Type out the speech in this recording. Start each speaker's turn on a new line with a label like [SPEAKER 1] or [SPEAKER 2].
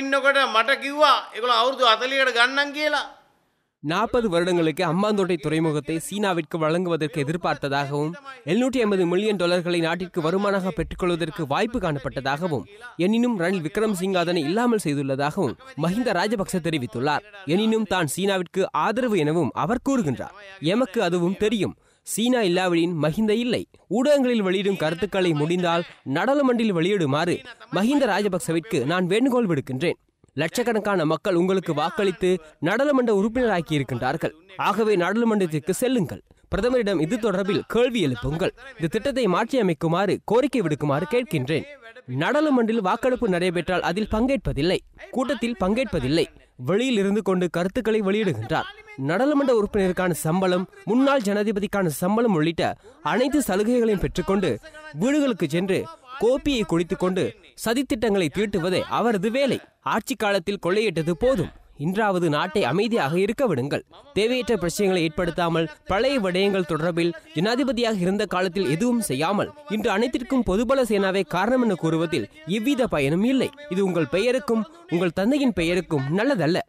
[SPEAKER 1] ඉන්නකොට මට කිව්වා එකළ අවුරදු අතලියට ගන්නන් කියලා நாற்பது வருடங்களுக்கு அம்பாந்தோட்டை துறைமுகத்தை சீனாவிற்கு வழங்குவதற்கு எதிர்பார்த்ததாகவும் எழுநூற்றி ஐம்பது மில்லியன் டாலர்களை நாட்டிற்கு வருமானமாக பெற்றுக்கொள்வதற்கு வாய்ப்பு காணப்பட்டதாகவும் எனினும் ரணில் விக்ரம் சிங் அதனை இல்லாமல் செய்துள்ளதாகவும் மஹிந்த ராஜபக்ச தெரிவித்துள்ளார் எனினும் தான் சீனாவிற்கு ஆதரவு எனவும் அவர் கூறுகின்றார் எமக்கு அதுவும் தெரியும் சீனா இல்லாவிடின் மஹிந்த இல்லை ஊடகங்களில் வெளியிடும் கருத்துக்களை முடிந்தால் நாடாளுமன்றில் வெளியிடுமாறு மஹிந்த ராஜபக்சவிற்கு நான் வேண்டுகோள் விடுக்கின்றேன் லட்சக்கணக்கான மக்கள் உங்களுக்கு வாக்களித்து நாடாளுமன்ற உறுப்பினராக்கி இருக்கின்றார்கள் ஆகவே நாடாளுமன்றத்திற்கு செல்லுங்கள் பிரதமரிடம் இது தொடர்பில் கேள்வி எழுப்புங்கள் இந்த திட்டத்தை மாற்றி அமைக்குமாறு கோரிக்கை விடுக்குமாறு கேட்கின்றேன் நாடாளுமன்றில் வாக்கெடுப்பு நடைபெற்றால் அதில் பங்கேற்பதில்லை கூட்டத்தில் பங்கேற்பதில்லை வெளியில் இருந்து கொண்டு கருத்துக்களை வெளியிடுகின்றார் நாடாளுமன்ற உறுப்பினருக்கான சம்பளம் முன்னாள் ஜனாதிபதிக்கான சம்பளம் உள்ளிட்ட அனைத்து சலுகைகளையும் பெற்றுக்கொண்டு வீடுகளுக்கு சென்று கோப்பியை குடித்துக்கொண்டு சதித்திட்டங்களை தீட்டுவதே அவரது வேலை ஆட்சி காலத்தில் கொள்ளையிட்டது போதும் இன்றாவது நாட்டை அமைதியாக இருக்க விடுங்கள் தேவையற்ற பிரச்சனைகளை ஏற்படுத்தாமல் பழைய விடயங்கள் தொடர்பில் ஜனாதிபதியாக இருந்த காலத்தில் எதுவும் செய்யாமல் இன்று அனைத்திற்கும் பொதுபல சேனாவை காரணம் என கூறுவதில் எவ்வித பயனும் இல்லை இது உங்கள் பெயருக்கும் உங்கள் தந்தையின் பெயருக்கும் நல்லதல்ல